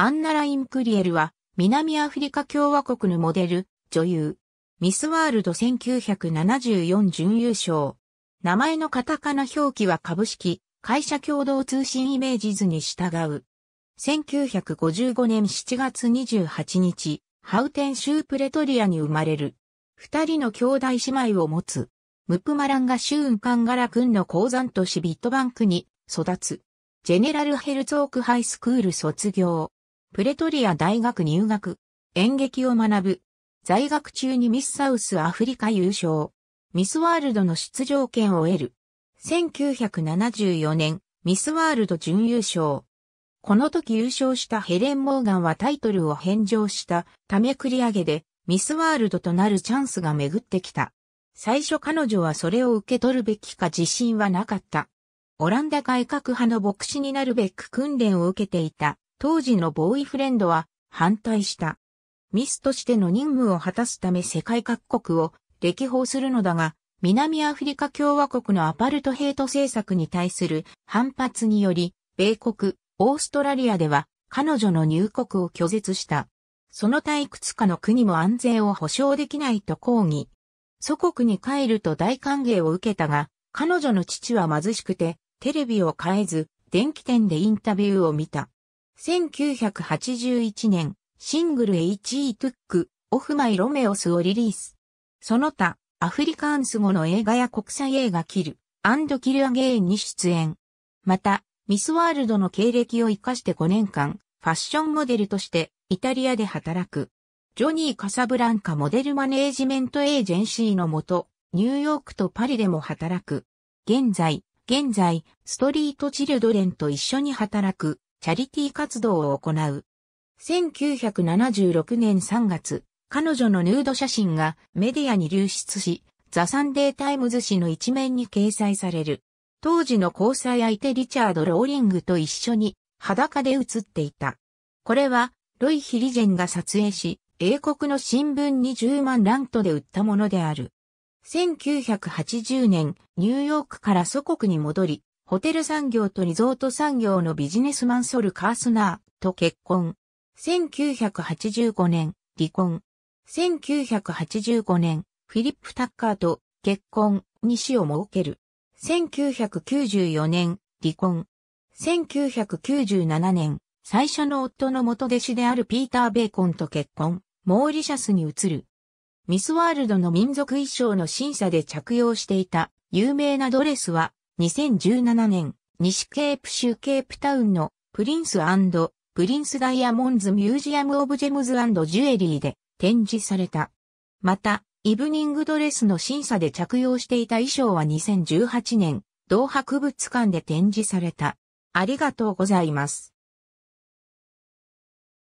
アンナ・ライン・クリエルは、南アフリカ共和国のモデル、女優。ミスワールド1974準優勝。名前のカタカナ表記は株式、会社共同通信イメージ図に従う。1955年7月28日、ハウテン州プレトリアに生まれる。二人の兄弟姉妹を持つ。ムプマランガ州ウンカンガラ君の鉱山都市ビットバンクに育つ。ジェネラルヘルツォークハイスクール卒業。プレトリア大学入学、演劇を学ぶ。在学中にミスサウスアフリカ優勝。ミスワールドの出場権を得る。1974年、ミスワールド準優勝。この時優勝したヘレン・モーガンはタイトルを返上したため繰り上げでミスワールドとなるチャンスが巡ってきた。最初彼女はそれを受け取るべきか自信はなかった。オランダ改革派の牧師になるべく訓練を受けていた当時のボーイフレンドは反対した。ミスとしての任務を果たすため世界各国を歴訪するのだが、南アフリカ共和国のアパルトヘイト政策に対する反発により、米国、オーストラリアでは彼女の入国を拒絶した。その退いくつかの国も安全を保障できないと抗議。祖国に帰ると大歓迎を受けたが、彼女の父は貧しくて、テレビを変えず、電気店でインタビューを見た。1981年、シングル HE トゥック、オフマイロメオスをリリース。その他、アフリカンス語の映画や国際映画キル、アンドキルアゲインに出演。また、ミスワールドの経歴を活かして5年間、ファッションモデルとして、イタリアで働く。ジョニー・カサブランカモデルマネージメントエージェンシーのもと、ニューヨークとパリでも働く。現在、現在、ストリート・チルドレンと一緒に働く。チャリティ活動を行う。1976年3月、彼女のヌード写真がメディアに流出し、ザ・サンデー・タイムズ紙の一面に掲載される。当時の交際相手リチャード・ローリングと一緒に裸で写っていた。これは、ロイ・ヒリジェンが撮影し、英国の新聞に10万ラントで売ったものである。1980年、ニューヨークから祖国に戻り、ホテル産業とリゾート産業のビジネスマンソル・カースナーと結婚。1985年、離婚。1985年、フィリップ・タッカーと結婚に死を設ける。1994年、離婚。1997年、最初の夫の元弟子であるピーター・ベーコンと結婚、モーリシャスに移る。ミスワールドの民族衣装の審査で着用していた有名なドレスは2017年、西ケープ州ケープタウンのプリンスプリンスダイヤモンズミュージアムオブジェムズジュエリーで展示された。また、イブニングドレスの審査で着用していた衣装は2018年、同博物館で展示された。ありがとうございます。